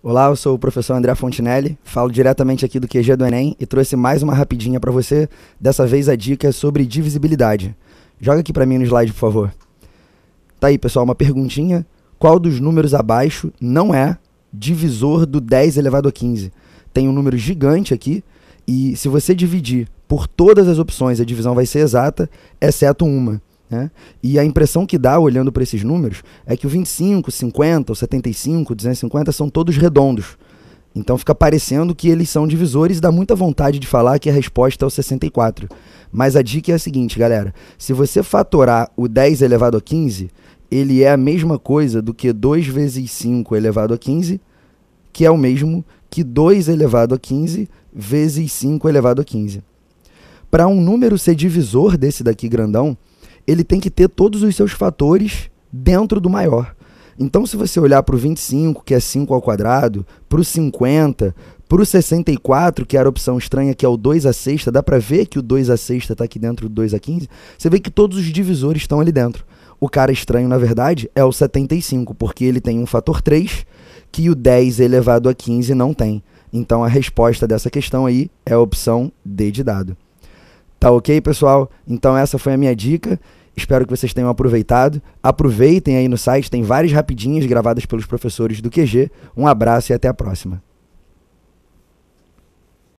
Olá, eu sou o professor André Fontinelli, falo diretamente aqui do QG do Enem e trouxe mais uma rapidinha para você, dessa vez a dica é sobre divisibilidade. Joga aqui para mim no slide, por favor. Tá aí, pessoal, uma perguntinha. Qual dos números abaixo não é divisor do 10 elevado a 15? Tem um número gigante aqui e se você dividir por todas as opções, a divisão vai ser exata, exceto uma. Né? E a impressão que dá olhando para esses números é que o 25, 50, 75, 250 são todos redondos. Então fica parecendo que eles são divisores, e dá muita vontade de falar que a resposta é o 64. Mas a dica é a seguinte, galera: se você fatorar o 10 elevado a 15, ele é a mesma coisa do que 2 vezes 5 elevado a 15, que é o mesmo que 2 elevado a 15 vezes 5 elevado a 15. Para um número ser divisor desse daqui grandão, ele tem que ter todos os seus fatores dentro do maior. Então, se você olhar para o 25, que é 5 ao quadrado, para o 50, para o 64, que era é a opção estranha, que é o 2 a sexta, dá para ver que o 2 a sexta está aqui dentro do 2 a 15, você vê que todos os divisores estão ali dentro. O cara estranho, na verdade, é o 75, porque ele tem um fator 3, que o 10 elevado a 15 não tem. Então, a resposta dessa questão aí é a opção D de dado. Tá ok, pessoal? Então, essa foi a minha dica. Espero que vocês tenham aproveitado. Aproveitem aí no site, tem várias rapidinhas gravadas pelos professores do QG. Um abraço e até a próxima.